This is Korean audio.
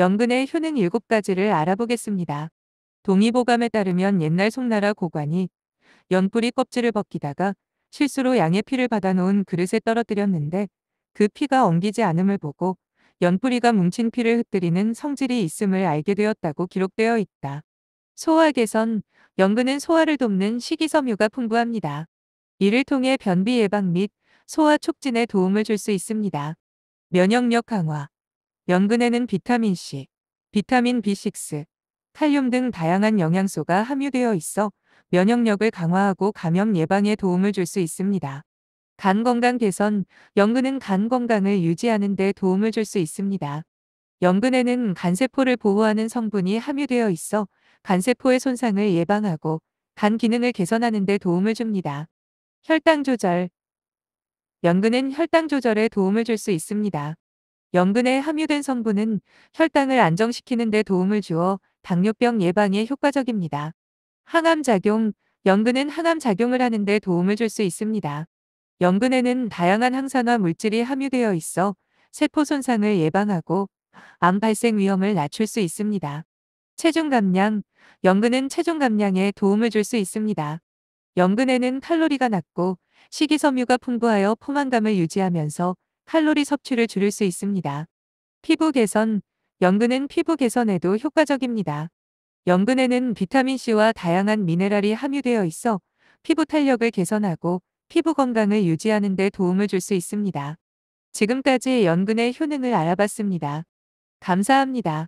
연근의 효능 7가지를 알아보겠습니다. 동의보감에 따르면 옛날 송나라 고관이 연뿌리 껍질을 벗기다가 실수로 양의 피를 받아놓은 그릇에 떨어뜨렸는데 그 피가 엉기지 않음을 보고 연뿌리가 뭉친 피를 흩뜨리는 성질이 있음을 알게 되었다고 기록되어 있다. 소화학선 연근은 소화를 돕는 식이섬유가 풍부합니다. 이를 통해 변비 예방 및 소화 촉진에 도움을 줄 수 있습니다. 면역력 강화, 연근에는 비타민C, 비타민 B6, 칼륨 등 다양한 영양소가 함유되어 있어 면역력을 강화하고 감염 예방에 도움을 줄 수 있습니다. 간 건강 개선, 연근은 간 건강을 유지하는 데 도움을 줄 수 있습니다. 연근에는 간세포를 보호하는 성분이 함유되어 있어 간세포의 손상을 예방하고 간 기능을 개선하는 데 도움을 줍니다. 혈당 조절 연근은 혈당 조절에 도움을 줄 수 있습니다. 연근에 함유된 성분은 혈당을 안정시키는 데 도움을 주어 당뇨병 예방에 효과적입니다. 항암작용, 연근은 항암작용을 하는 데 도움을 줄 수 있습니다. 연근에는 다양한 항산화 물질이 함유되어 있어 세포 손상을 예방하고 암 발생 위험을 낮출 수 있습니다. 체중 감량, 연근은 체중 감량에 도움을 줄 수 있습니다. 연근에는 칼로리가 낮고 식이섬유가 풍부하여 포만감을 유지하면서 칼로리 섭취를 줄일 수 있습니다. 피부 개선, 연근은 피부 개선에도 효과적입니다. 연근에는 비타민C와 다양한 미네랄이 함유되어 있어 피부 탄력을 개선하고 피부 건강을 유지하는 데 도움을 줄 수 있습니다. 지금까지 연근의 효능을 알아봤습니다. 감사합니다.